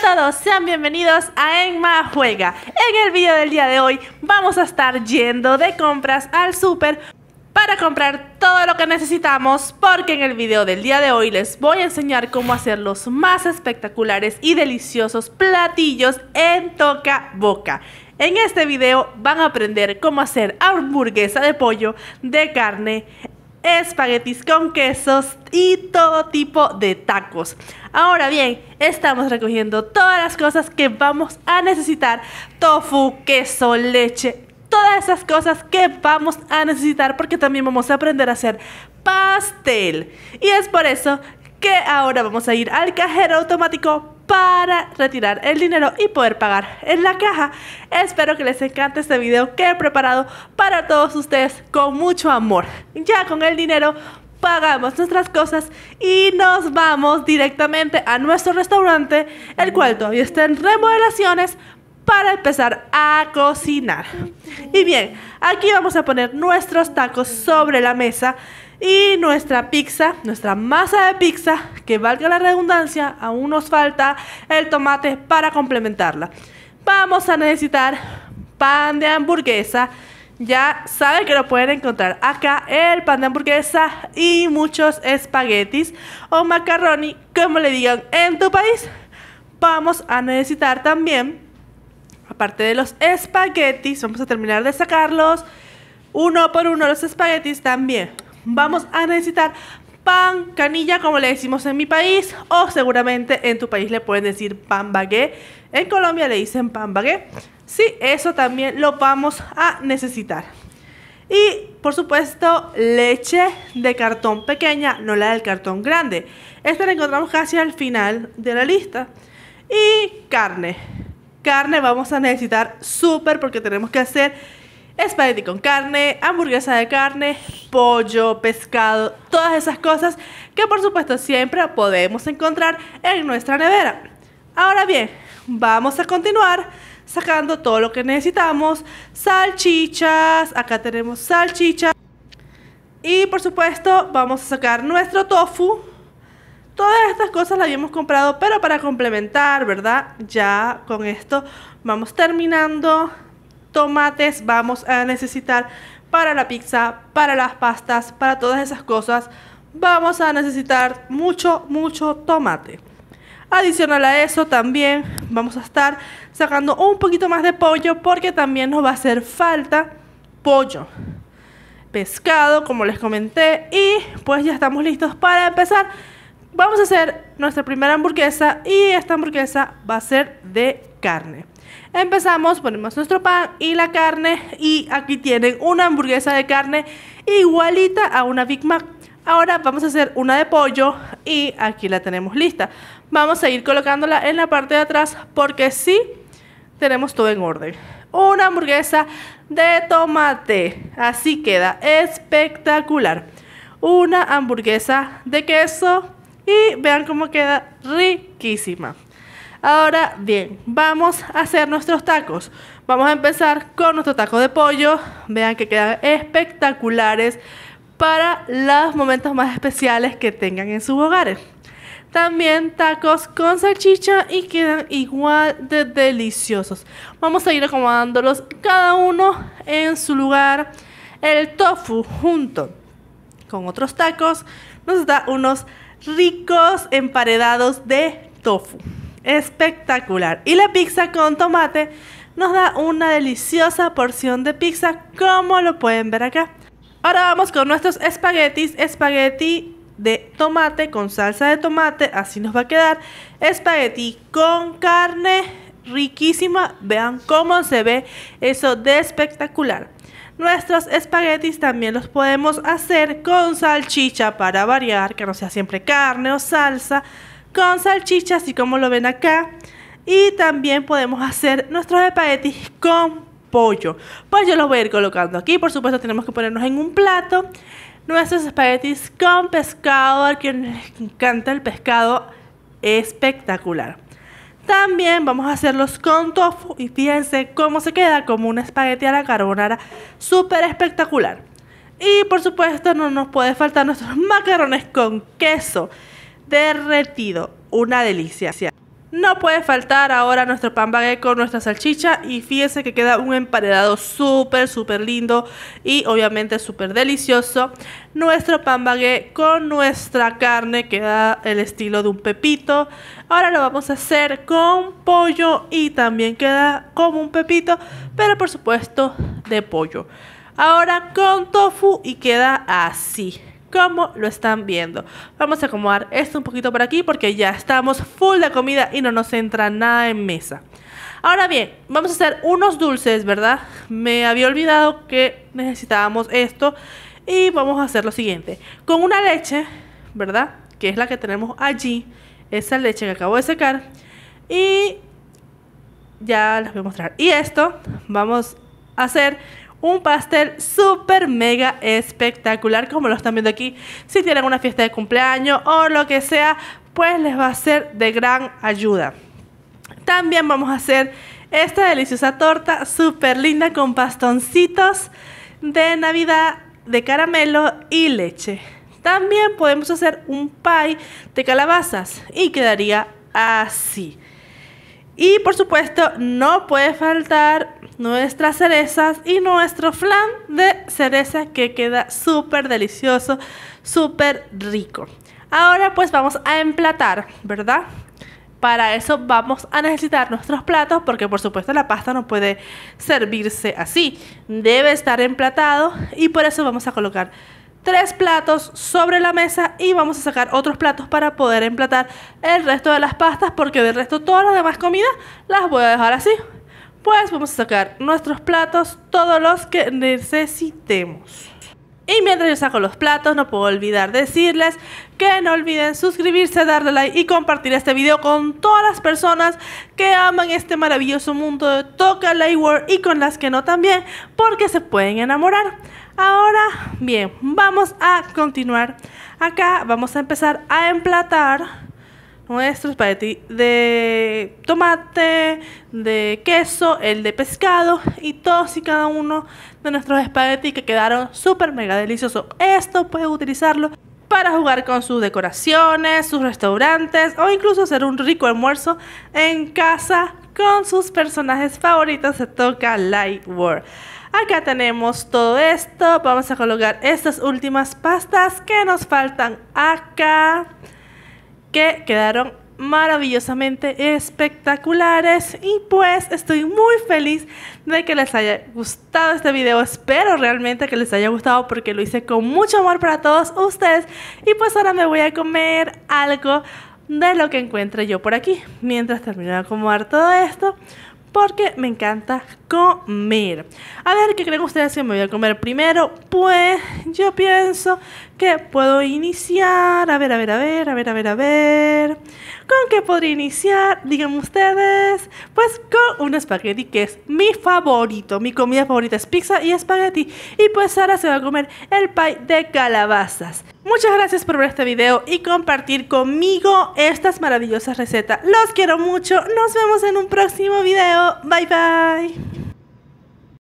todos, sean bienvenidos a Enma Juega. En el video del día de hoy vamos a estar yendo de compras al super para comprar todo lo que necesitamos porque en el video del día de hoy les voy a enseñar cómo hacer los más espectaculares y deliciosos platillos en toca boca. En este video van a aprender cómo hacer hamburguesa de pollo, de carne, espaguetis con quesos y todo tipo de tacos. Ahora bien, estamos recogiendo todas las cosas que vamos a necesitar. Tofu, queso, leche, todas esas cosas que vamos a necesitar porque también vamos a aprender a hacer pastel. Y es por eso que ahora vamos a ir al cajero automático para retirar el dinero y poder pagar en la caja. Espero que les encante este video que he preparado para todos ustedes con mucho amor. Ya con el dinero pagamos nuestras cosas y nos vamos directamente a nuestro restaurante, el cual todavía está en remodelaciones para empezar a cocinar. Y bien, aquí vamos a poner nuestros tacos sobre la mesa y nuestra pizza, nuestra masa de pizza, que valga la redundancia, aún nos falta el tomate para complementarla. Vamos a necesitar pan de hamburguesa. Ya saben que lo pueden encontrar acá, el pan de hamburguesa y muchos espaguetis o macaroni, como le digan en tu país. Vamos a necesitar también, aparte de los espaguetis, vamos a terminar de sacarlos uno por uno los espaguetis también. Vamos a necesitar pan canilla, como le decimos en mi país, o seguramente en tu país le pueden decir pan bagué. En Colombia le dicen pan bagué. Sí, eso también lo vamos a necesitar. Y por supuesto, leche de cartón pequeña, no la del cartón grande. Esta la encontramos casi al final de la lista. Y carne. Carne vamos a necesitar súper porque tenemos que hacer espagueti con carne, hamburguesa de carne, pollo, pescado, todas esas cosas que por supuesto siempre podemos encontrar en nuestra nevera. Ahora bien, vamos a continuar sacando todo lo que necesitamos. Salchichas, acá tenemos salchichas. Y por supuesto vamos a sacar nuestro tofu. Todas estas cosas las habíamos comprado, pero para complementar, ¿verdad? Ya con esto vamos terminando tomates vamos a necesitar para la pizza, para las pastas, para todas esas cosas. Vamos a necesitar mucho, mucho tomate. Adicional a eso también vamos a estar sacando un poquito más de pollo porque también nos va a hacer falta pollo, pescado, como les comenté. Y pues ya estamos listos para empezar. Vamos a hacer nuestra primera hamburguesa y esta hamburguesa va a ser de carne. Empezamos, ponemos nuestro pan y la carne y aquí tienen una hamburguesa de carne igualita a una Big Mac. Ahora vamos a hacer una de pollo y aquí la tenemos lista. Vamos a ir colocándola en la parte de atrás porque sí tenemos todo en orden. Una hamburguesa de tomate. Así queda espectacular. Una hamburguesa de queso y vean cómo queda riquísima. Ahora bien, vamos a hacer nuestros tacos. Vamos a empezar con nuestro taco de pollo. Vean que quedan espectaculares para los momentos más especiales que tengan en sus hogares. También tacos con salchicha y quedan igual de deliciosos. Vamos a ir acomodándolos cada uno en su lugar. El tofu junto con otros tacos nos da unos ricos emparedados de tofu espectacular. Y la pizza con tomate nos da una deliciosa porción de pizza, como lo pueden ver acá. Ahora vamos con nuestros espaguetis, espagueti de tomate con salsa de tomate, así nos va a quedar. Espagueti con carne, riquísima, vean cómo se ve eso de espectacular. Nuestros espaguetis también los podemos hacer con salchicha para variar, que no sea siempre carne o salsa, con salchicha, así como lo ven acá. Y también podemos hacer nuestros espaguetis con pollo. Pues yo los voy a ir colocando aquí. Por supuesto tenemos que ponernos en un plato nuestros espaguetis con pescado. A quien les encanta el pescado, espectacular. También vamos a hacerlos con tofu y fíjense cómo se queda como un espagueti a la carbonara súper espectacular. Y por supuesto no nos puede faltar nuestros macarrones con queso derretido. Una delicia. No puede faltar ahora nuestro pan bagué con nuestra salchicha y fíjese que queda un emparedado súper, súper lindo y obviamente súper delicioso. Nuestro pan baguette con nuestra carne queda el estilo de un pepito. Ahora lo vamos a hacer con pollo y también queda como un pepito, pero por supuesto de pollo. Ahora con tofu y queda así cómo lo están viendo. Vamos a acomodar esto un poquito por aquí porque ya estamos full de comida y no nos entra nada en mesa. Ahora bien, vamos a hacer unos dulces, ¿verdad? Me había olvidado que necesitábamos esto y vamos a hacer lo siguiente. Con una leche, ¿verdad? Que es la que tenemos allí, esa leche que acabo de secar y ya les voy a mostrar. Y esto vamos a hacer un pastel súper mega espectacular, como lo están viendo aquí. Si tienen una fiesta de cumpleaños o lo que sea, pues les va a ser de gran ayuda. También vamos a hacer esta deliciosa torta súper linda con pastoncitos de Navidad de caramelo y leche. También podemos hacer un pie de calabazas y quedaría así. Y por supuesto, no puede faltar nuestras cerezas y nuestro flan de cereza que queda súper delicioso, súper rico. Ahora pues vamos a emplatar, ¿verdad? Para eso vamos a necesitar nuestros platos porque por supuesto la pasta no puede servirse así. Debe estar emplatado y por eso vamos a colocar tres platos sobre la mesa y vamos a sacar otros platos para poder emplatar el resto de las pastas porque del resto todas las demás comidas las voy a dejar así. Pues vamos a sacar nuestros platos, todos los que necesitemos. Y mientras yo saco los platos, no puedo olvidar decirles que no olviden suscribirse, darle like y compartir este video con todas las personas que aman este maravilloso mundo de Toca World y con las que no también, porque se pueden enamorar. Ahora bien, vamos a continuar. Acá vamos a empezar a emplatar nuestros espagueti de tomate, de queso, el de pescado y todos y cada uno de nuestros espagueti que quedaron súper mega deliciosos. Esto puede utilizarlo para jugar con sus decoraciones, sus restaurantes o incluso hacer un rico almuerzo en casa con sus personajes favoritos se Toca Light World. Acá tenemos todo esto. Vamos a colocar estas últimas pastas que nos faltan acá. Que quedaron maravillosamente espectaculares y pues estoy muy feliz de que les haya gustado este video espero realmente que les haya gustado porque lo hice con mucho amor para todos ustedes y pues ahora me voy a comer algo de lo que encuentre yo por aquí mientras termino de acomodar todo esto porque me encanta comer. A ver, ¿qué creen ustedes que me voy a comer primero? Pues yo pienso que puedo iniciar. A ver, a ver, a ver, a ver, a ver, a ver. ¿Con qué podría iniciar? Díganme ustedes. Pues con un espagueti que es mi favorito. Mi comida favorita es pizza y espagueti. Y pues ahora se va a comer el pie de calabazas. Muchas gracias por ver este video y compartir conmigo estas maravillosas recetas. Los quiero mucho. Nos vemos en un próximo video. Bye bye.